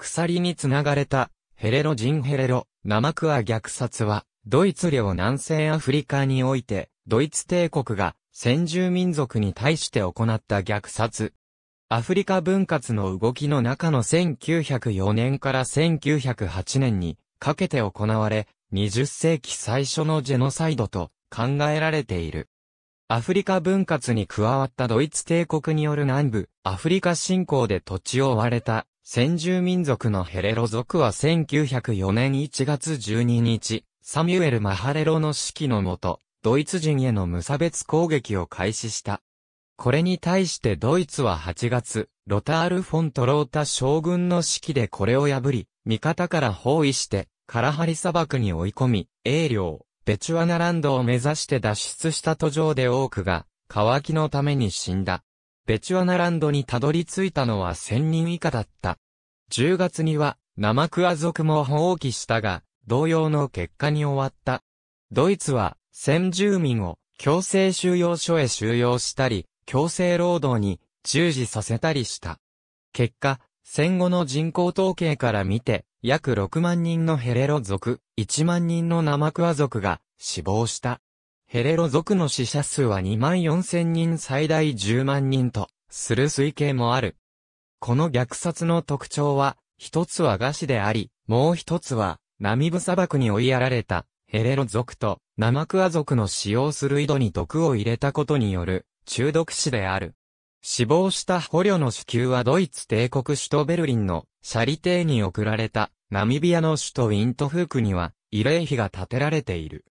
鎖につながれた、ヘレロ人ヘレロ、ナマクア虐殺は、ドイツ領南西アフリカにおいて、ドイツ帝国が先住民族に対して行った虐殺。アフリカ分割の動きの中の1904年から1908年にかけて行われ、20世紀最初のジェノサイドと考えられている。アフリカ分割に加わったドイツ帝国による南部、アフリカ侵攻で土地を追われた先住民族のヘレロ族は1904年1月12日、サミュエル・マハレロの指揮のもと、ドイツ人への無差別攻撃を開始した。これに対してドイツは8月、ロタール・フォント・ロータ将軍の指揮でこれを破り、味方から包囲して、カラハリ砂漠に追い込み、英領、ベチュアナランドを目指して脱出した途上で多くが、渇きのために死んだ。ベチュアナランドにたどり着いたのは1000人以下だった。10月には、ナマクア族も放棄したが、同様の結果に終わった。ドイツは、先住民を強制収容所へ収容したり、強制労働に従事させたりした。結果、戦後の人口統計から見て、約6万人のヘレロ族、1万人のナマクア族が死亡した。ヘレロ族の死者数は2万4千人最大10万人と、する推計もある。この虐殺の特徴は、一つは餓死であり、もう一つは、ナミブ砂漠に追いやられた、ヘレロ族と、ナマクア族の使用する井戸に毒を入れたことによる、中毒死である。死亡した捕虜の支給はドイツ帝国首都ベルリンのシャリテーに送られたナミビアの首都ウィントフークには慰霊碑が建てられている。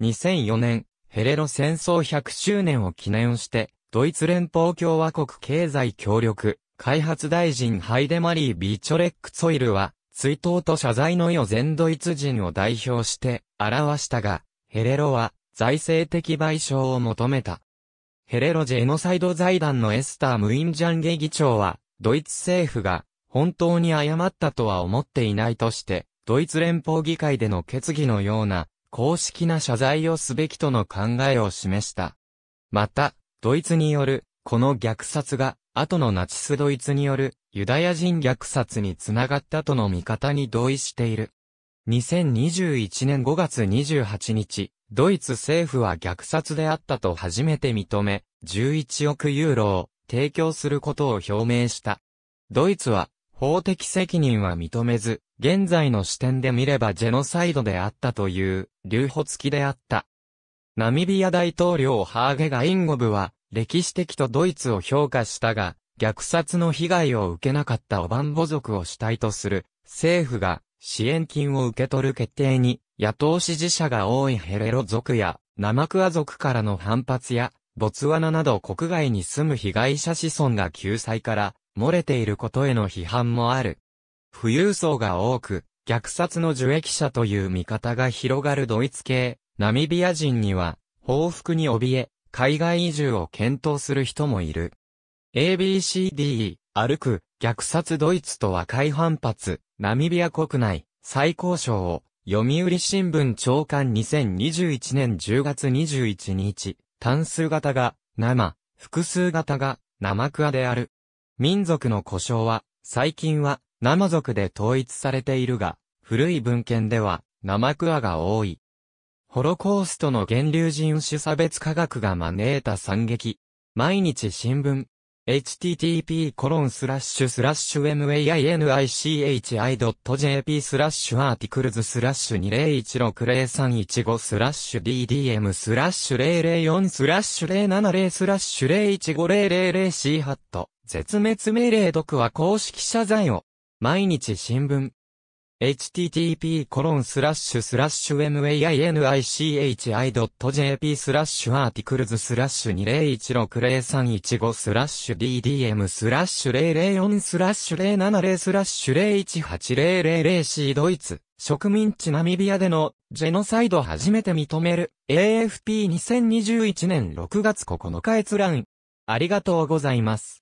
2004年、ヘレロ戦争100周年を記念して、ドイツ連邦共和国経済協力、開発大臣ハイデマリー・ビーチョレック・ツォイルは、追悼と謝罪の意を全ドイツ人を代表して表したが、ヘレロは財政的賠償を求めた。ヘレロジェノサイド財団のエスター・ムインジャンゲ議長は、ドイツ政府が本当に誤ったとは思っていないとして、ドイツ連邦議会での決議のような公式な謝罪をすべきとの考えを示した。また、ドイツによる、この虐殺が、後のナチスドイツによる、ユダヤ人虐殺につながったとの見方に同意している。2021年5月28日、ドイツ政府は虐殺であったと初めて認め、11億ユーロを提供することを表明した。ドイツは、法的責任は認めず、現在の視点で見ればジェノサイドであったという、留保付きであった。ナミビア大統領ハーゲがインゴブは、歴史的とドイツを評価したが、虐殺の被害を受けなかったオバンボ族を主体とする、政府が支援金を受け取る決定に、野党支持者が多いヘレロ族や、ナマクア族からの反発や、ボツワナなど国外に住む被害者子孫が救済から、漏れていることへの批判もある。富裕層が多く、虐殺の受益者という見方が広がるドイツ系、ナミビア人には、報復に怯え、海外移住を検討する人もいる。ABCDE、歩く、虐殺ドイツとは海反発、ナミビア国内、最高賞を、読売新聞長官2021年10月21日、単数型が、生、複数型が、生クアである。民族の故障は、最近は、ナマ族で統一されているが、古い文献では、ナマクアが多い。ホロコーストの源流人種差別科学が招いた惨劇。毎日新聞。http コロンスラッシュスラッシュ mainichi.jp スラッシュアーティクルズスラッシュ201603115スラッシュ ddm スラッシュ004スラッシュ070スラッシュ015000 c ハット絶滅命令毒は公式謝罪を毎日新聞。http://mainichi.jp スラッシュアーティクルズスラッシュ20160315スラッシュ ddm スラッシュ004スラッシュ070スラッシュ018000 c ドイツ植民地ナミビアでのジェノサイド初めて認める AFP2021 年6月9日閲覧ありがとうございます。